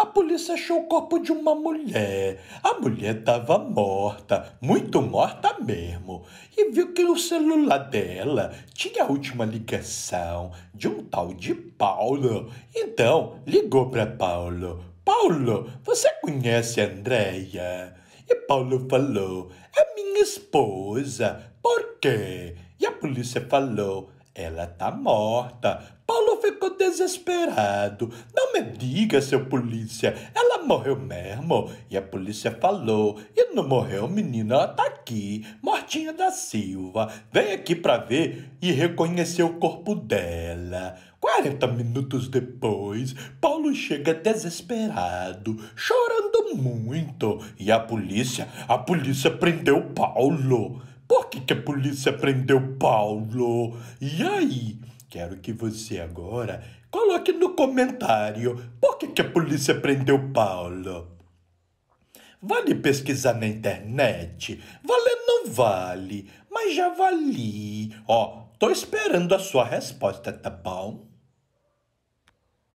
A polícia achou o corpo de uma mulher. A mulher estava morta, muito morta mesmo, e viu que no celular dela tinha a última ligação de um tal de Paulo. Então, ligou para Paulo. Paulo, você conhece a Andréia? E Paulo falou: É minha esposa. Por quê? E a polícia falou: ela tá morta. Paulo ficou desesperado. Não me diga, seu polícia. Ela morreu mesmo. E a polícia falou. E não morreu, menina. Ela tá aqui. Mortinha da Silva. Vem aqui pra ver e reconhecer o corpo dela. 40 minutos depois, Paulo chega desesperado, chorando muito. E a polícia, a polícia prendeu Paulo. Por que, que a polícia prendeu Paulo? E aí? Quero que você agora coloque no comentário por que, que a polícia prendeu Paulo. Vale pesquisar na internet? Vale não vale, mas já vali. Ó, tô esperando a sua resposta, tá bom?